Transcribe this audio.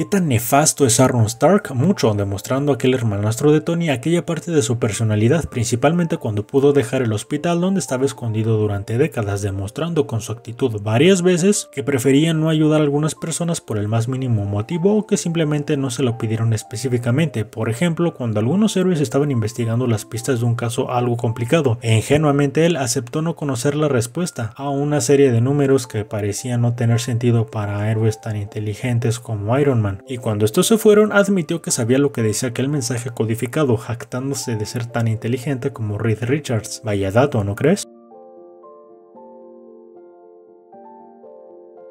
¿Qué tan nefasto es Aaron Stark? Mucho, demostrando aquel hermanastro de Tony aquella parte de su personalidad, principalmente cuando pudo dejar el hospital donde estaba escondido durante décadas, demostrando con su actitud varias veces que prefería no ayudar a algunas personas por el más mínimo motivo o que simplemente no se lo pidieron específicamente, por ejemplo, cuando algunos héroes estaban investigando las pistas de un caso algo complicado, e ingenuamente él aceptó no conocer la respuesta a una serie de números que parecían no tener sentido para héroes tan inteligentes como Iron Man y cuando estos se fueron admitió que sabía lo que decía aquel mensaje codificado, jactándose de ser tan inteligente como Reed Richards. Vaya dato, ¿no crees?